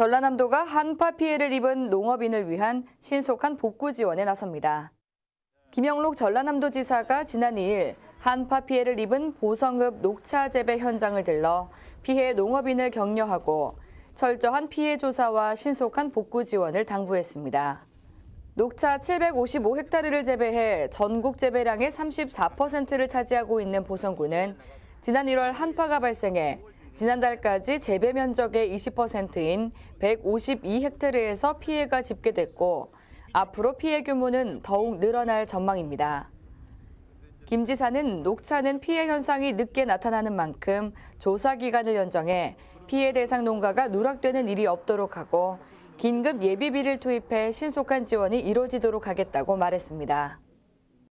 전라남도가 한파 피해를 입은 농업인을 위한 신속한 복구 지원에 나섭니다. 김영록 전라남도 지사가 지난 2일 한파 피해를 입은 보성읍 녹차 재배 현장을 들러 피해 농업인을 격려하고 철저한 피해 조사와 신속한 복구 지원을 당부했습니다. 녹차 755헥타르를 재배해 전국 재배량의 34%를 차지하고 있는 보성군은 지난 1월 한파가 발생해 지난달까지 재배 면적의 20%인 152헥타르에서 피해가 집계됐고 앞으로 피해 규모는 더욱 늘어날 전망입니다. 김 지사는 녹차는 피해 현상이 늦게 나타나는 만큼 조사 기간을 연정해 피해 대상 농가가 누락되는 일이 없도록 하고 긴급 예비비를 투입해 신속한 지원이 이루어지도록 하겠다고 말했습니다.